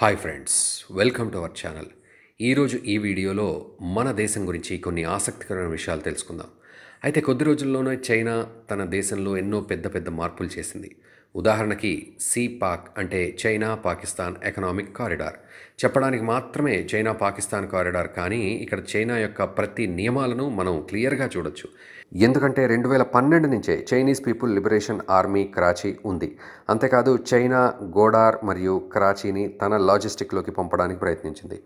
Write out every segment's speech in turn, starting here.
hi friends welcome to our channel ఈరోజు ఈ వీడియోలో మన దేశం గురించి కొన్ని ఆసక్తికరమైన విషయాలు తెలుసుకుందాం అయితే కొద్ది రోజుల్లోనే చైనా తన దేశంలో ఎన్నో పెద్ద పెద్ద మార్పులు చేసింది ఉదాహరణకి సి పాక్ అంటే చైనా పాకిస్తాన్ ఎకనామిక్ కారిడార్ చెప్పడానికి మాత్రమే చైనా పాకిస్తాన్ కారిడార్ కానీ ఇక్కడ చైనా యొక్క ప్రతి నియమాలను మనం క్లియర్గా చూడొచ్చు ఎందుకంటే రెండు వేల పన్నెండు నుంచే Chinese people liberation army Karachi ఉంది అంతేకాదు చైనా గోడార్ మరియు కరాచీని తన లాజిస్టిక్లోకి పంపడానికి ప్రయత్నించింది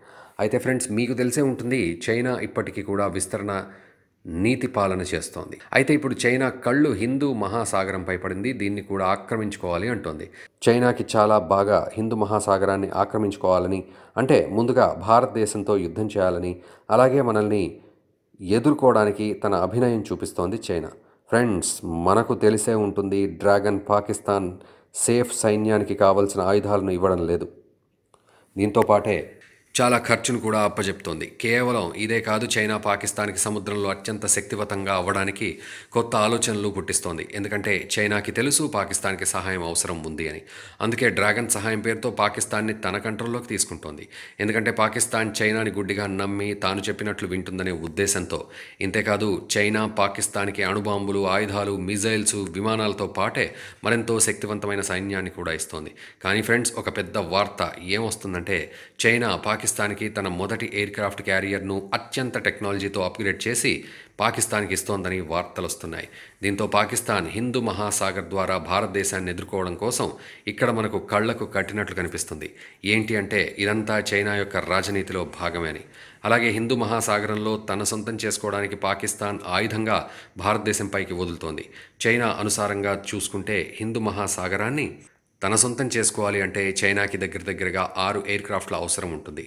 అయితే ఫ్రెండ్స్ మీకు తెలిసే ఉంటుంది చైనా ఇప్పటికీ కూడా విస్తరణ నీతి పాలన చేస్తోంది అయితే ఇప్పుడు చైనా కళ్ళు హిందూ మహాసాగరంపై పడింది దీన్ని కూడా ఆక్రమించుకోవాలి అంటోంది చైనాకి చాలా బాగా హిందూ మహాసాగరాన్ని ఆక్రమించుకోవాలని అంటే ముందుగా భారతదేశంతో యుద్ధం చేయాలని అలాగే మనల్ని ఎదుర్కోవడానికి తన అభినయం చూపిస్తోంది చైనా ఫ్రెండ్స్ మనకు తెలిసే ఉంటుంది డ్రాగన్ పాకిస్తాన్ సేఫ్ సైన్యానికి కావలసిన ఆయుధాలను ఇవ్వడం లేదు దీంతో పాటే చాలా ఖర్చును కూడా అప్పజెప్తోంది కేవలం ఇదే కాదు చైనా పాకిస్తాన్కి సముద్రంలో అత్యంత శక్తివంతంగా అవ్వడానికి కొత్త ఆలోచనలు పుట్టిస్తోంది ఎందుకంటే చైనాకి తెలుసు పాకిస్తాన్కి సహాయం అవసరం ఉంది అని అందుకే డ్రాగన్ సహాయం పేరుతో పాకిస్తాన్ని తన కంట్రోల్లోకి తీసుకుంటోంది ఎందుకంటే పాకిస్తాన్ చైనాని గుడ్డిగా నమ్మి తాను చెప్పినట్లు వింటుందనే ఉద్దేశంతో ఇంతేకాదు చైనా పాకిస్తాన్కి అణుబాంబులు ఆయుధాలు మిజైల్స్ విమానాలతో పాటే మరెంతో శక్తివంతమైన సైన్యాన్ని కూడా ఇస్తోంది కానీ ఫ్రెండ్స్ ఒక పెద్ద వార్త ఏమొస్తుందంటే చైనా పాకి పాకిస్తాన్కి తన మొదటి ఎయిర్ క్రాఫ్ట్ క్యారియర్ను అత్యంత టెక్నాలజీతో అప్గ్రేడ్ చేసి పాకిస్తాన్కి ఇస్తోందని వార్తలు వస్తున్నాయి దీంతో పాకిస్తాన్ హిందూ మహాసాగర్ ద్వారా భారతదేశాన్ని ఎదుర్కోవడం కోసం ఇక్కడ మనకు కళ్లకు కట్టినట్లు కనిపిస్తుంది ఏంటి అంటే ఇదంతా చైనా యొక్క రాజనీతిలో భాగమే అని అలాగే హిందూ మహాసాగరంలో తన సొంతం చేసుకోవడానికి పాకిస్తాన్ ఆయుధంగా భారతదేశంపైకి వదులుతోంది చైనా అనుసారంగా చూసుకుంటే హిందూ మహాసాగరాన్ని తన సొంతం చేసుకోవాలి అంటే చైనాకి దగ్గర దగ్గరగా ఆరు ఎయిర్ క్రాఫ్ట్ల అవసరం ఉంటుంది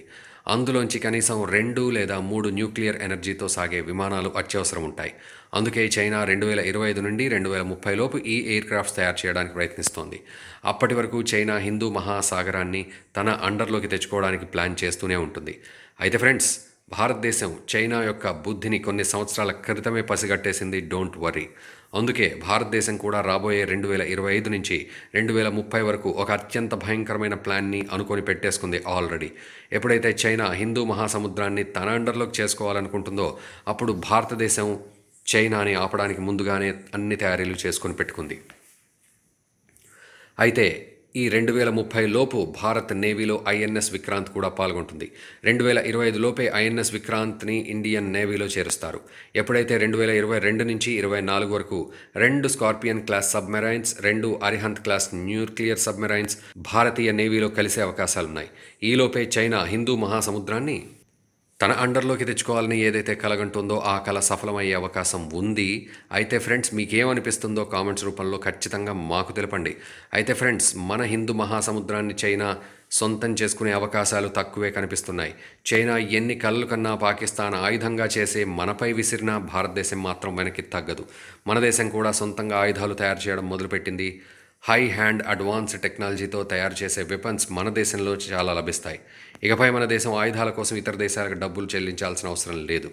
అందులోంచి కనీసం రెండు లేదా మూడు న్యూక్లియర్ ఎనర్జీతో సాగే విమానాలు అత్యవసరం ఉంటాయి అందుకే చైనా రెండు వేల ఇరవై ఐదు నుండి రెండు వేల ముప్పై లోపు ఈ ఎయిర్ క్రాఫ్ట్స్ తయారు చేయడానికి ప్రయత్నిస్తోంది అప్పటి వరకు చైనా హిందూ మహాసాగరాన్ని తన అండర్లోకి తెచ్చుకోవడానికి ప్లాన్ చేస్తూనే ఉంటుంది అయితే ఫ్రెండ్స్ భారతదేశం చైనా యొక్క బుద్ధిని కొన్ని సంవత్సరాల క్రితమే పసిగట్టేసింది డోంట్ వరీ అందుకే భారతదేశం కూడా రాబోయే రెండు వేల ఇరవై ఐదు నుంచి రెండు వేల ముప్పై వరకు ఒక అత్యంత భయంకరమైన ప్లాన్ని అనుకొని పెట్టేసుకుంది ఆల్రెడీ ఎప్పుడైతే చైనా హిందూ మహాసముద్రాన్ని తన అండర్లోకి చేసుకోవాలనుకుంటుందో అప్పుడు భారతదేశం చైనాని ఆపడానికి ముందుగానే అన్ని తయారీలు చేసుకొని పెట్టుకుంది అయితే ఈ రెండు వేల ముప్పై లోపు భారత్ నేవీలో ఐఎన్ఎస్ విక్రాంత్ కూడా పాల్గొంటుంది రెండు వేల ఇరవై ఐదు లోపే ఐఎన్ఎస్ విక్రాంత్ని ఇండియన్ నేవీలో చేరుస్తారు ఎప్పుడైతే రెండు వేల ఇరవై రెండు నుంచి ఇరవై నాలుగు వరకు రెండు స్కార్పియన్ క్లాస్ సబ్మెరైన్స్ రెండు అరిహంత్ క్లాస్ న్యూక్లియర్ సబ్మెరైన్స్ భారతీయ నేవీలో కలిసే అవకాశాలున్నాయి ఈలోపే చైనా హిందూ మహాసముద్రాన్ని తన అండర్లోకి తెచ్చుకోవాలని ఏదైతే కలగంటుందో ఆ కళ సఫలమయ్యే అవకాశం ఉంది అయితే ఫ్రెండ్స్ మీకేమనిపిస్తుందో కామెంట్స్ రూపంలో ఖచ్చితంగా మాకు తెలపండి అయితే ఫ్రెండ్స్ మన హిందూ మహాసముద్రాన్ని చైనా సొంతం చేసుకునే అవకాశాలు తక్కువే కనిపిస్తున్నాయి చైనా ఎన్ని కళ్ళు కన్నా పాకిస్తాన్ ఆయుధంగా చేసే మనపై విసిరిన భారతదేశం మాత్రం వెనక్కి తగ్గదు మన దేశం కూడా సొంతంగా ఆయుధాలు తయారు చేయడం మొదలుపెట్టింది హై హ్యాండ్ అడ్వాన్స్ టెక్నాలజీతో తయారు చేసే వెపన్స్ మన దేశంలో చాలా లభిస్తాయి ఇకపై మన దేశం ఆయుధాల కోసం ఇతర దేశాలకు డబ్బులు చెల్లించాల్సిన అవసరం లేదు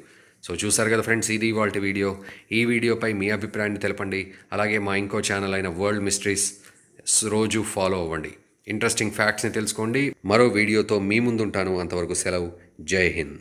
సో చూసారు కదా ఫ్రెండ్స్ ఇది వాళ్ళ వీడియో ఈ వీడియోపై మీ అభిప్రాయాన్ని తెలపండి అలాగే మా ఇంకో ఛానల్ అయిన వరల్డ్ మిస్టరీస్ రోజు ఫాలో అవ్వండి ఇంట్రెస్టింగ్ ఫ్యాక్ట్స్ని తెలుసుకోండి మరో వీడియోతో మీ ముందుంటాను అంతవరకు సెలవు జై హింద్